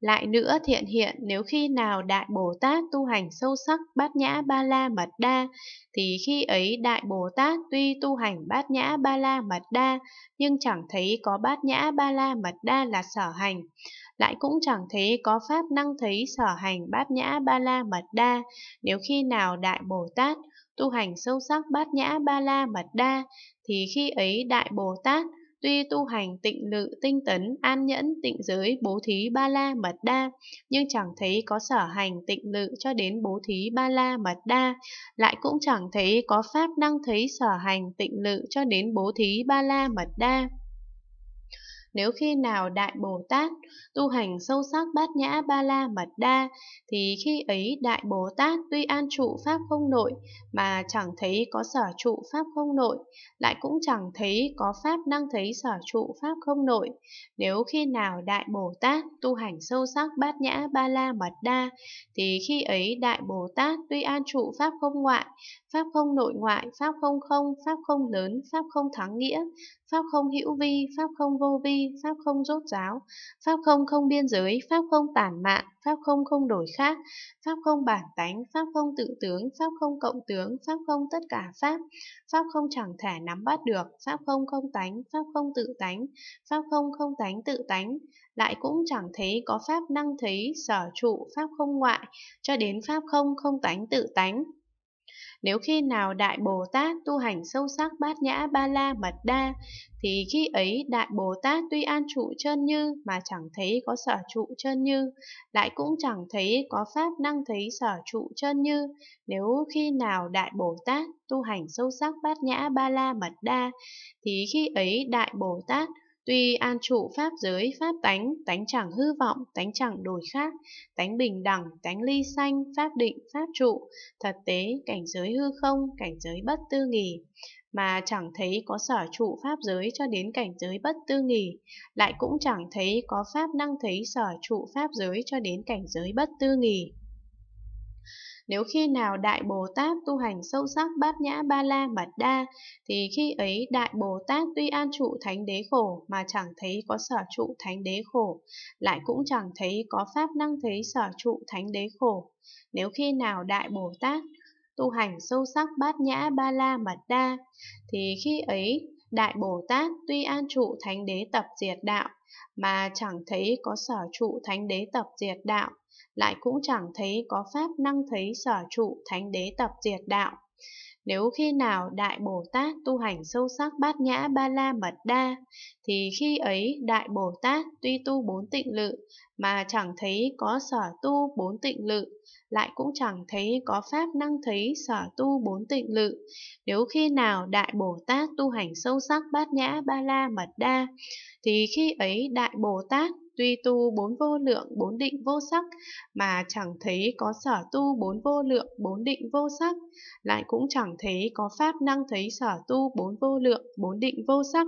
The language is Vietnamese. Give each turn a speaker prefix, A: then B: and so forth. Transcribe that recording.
A: Lại nữa thiện hiện nếu khi nào Đại Bồ Tát tu hành sâu sắc bát nhã ba la mật đa, thì khi ấy Đại Bồ Tát tuy tu hành bát nhã ba la mật đa, nhưng chẳng thấy có bát nhã ba la mật đa là sở hành, lại cũng chẳng thấy có pháp năng thấy sở hành bát nhã ba la mật đa, nếu khi nào Đại Bồ Tát tu hành sâu sắc bát nhã ba la mật đa, thì khi ấy Đại Bồ Tát tuy tu hành tịnh lự, tinh tấn, an nhẫn, tịnh giới, bố thí ba la mật đa, nhưng chẳng thấy có sở hành tịnh lự cho đến bố thí ba la mật đa, lại cũng chẳng thấy có pháp năng thấy sở hành tịnh lự cho đến bố thí ba la mật đa. Nếu khi nào Đại Bồ Tát tu hành sâu sắc bát nhã ba la mật đa, thì khi ấy Đại Bồ Tát tuy an trụ pháp không nội mà chẳng thấy có sở trụ pháp không nội, lại cũng chẳng thấy có pháp năng thấy sở trụ pháp không nội. Nếu khi nào Đại Bồ Tát tu hành sâu sắc bát nhã ba la mật đa, thì khi ấy Đại Bồ Tát tuy an trụ pháp không ngoại, pháp không nội ngoại, pháp không không, pháp không lớn, pháp không thắng nghĩa, pháp không hữu vi, pháp không vô vi, pháp không rốt ráo, pháp không không biên giới, pháp không tản mạn, pháp không không đổi khác, pháp không bản tánh, pháp không tự tướng, pháp không cộng tướng, pháp không tất cả pháp, pháp không chẳng thể nắm bắt được, pháp không không tánh, pháp không tự tánh, pháp không không tánh tự tánh, lại cũng chẳng thấy có pháp năng thấy, sở trụ, pháp không ngoại, cho đến pháp không không tánh tự tánh. Nếu khi nào Đại Bồ Tát tu hành sâu sắc bát nhã ba la mật đa, thì khi ấy Đại Bồ Tát tuy an trụ chân như mà chẳng thấy có sở trụ chân như, lại cũng chẳng thấy có pháp năng thấy sở trụ chân như. Nếu khi nào Đại Bồ Tát tu hành sâu sắc bát nhã ba la mật đa, thì khi ấy Đại Bồ Tát Tuy an trụ pháp giới, pháp tánh, tánh chẳng hư vọng, tánh chẳng đổi khác, tánh bình đẳng, tánh ly sanh, pháp định, pháp trụ, thật tế, cảnh giới hư không, cảnh giới bất tư nghỉ, mà chẳng thấy có sở trụ pháp giới cho đến cảnh giới bất tư nghỉ, lại cũng chẳng thấy có pháp năng thấy sở trụ pháp giới cho đến cảnh giới bất tư nghỉ. Nếu khi nào Đại Bồ Tát tu hành sâu sắc bát nhã ba la mật đa, thì khi ấy Đại Bồ Tát tuy an trụ thánh đế khổ mà chẳng thấy có sở trụ thánh đế khổ, lại cũng chẳng thấy có pháp năng thấy sở trụ thánh đế khổ. Nếu khi nào Đại Bồ Tát tu hành sâu sắc bát nhã ba la mật đa, thì khi ấy Đại Bồ Tát tuy an trụ thánh đế tập diệt đạo, mà chẳng thấy có sở trụ thánh đế tập diệt đạo, lại cũng chẳng thấy có pháp năng thấy sở trụ thánh đế tập diệt đạo. Nếu khi nào Đại Bồ Tát tu hành sâu sắc bát nhã ba la mật đa, thì khi ấy Đại Bồ Tát tuy tu bốn tịnh lự, mà chẳng thấy có sở tu bốn tịnh lự, lại cũng chẳng thấy có pháp năng thấy sở tu bốn tịnh lự. Nếu khi nào Đại Bồ Tát tu hành sâu sắc bát nhã ba la mật đa, thì khi ấy Đại Bồ Tát tuy tu bốn vô lượng bốn định vô sắc mà chẳng thấy có sở tu bốn vô lượng bốn định vô sắc, lại cũng chẳng thấy có pháp năng thấy sở tu bốn vô lượng bốn định vô sắc.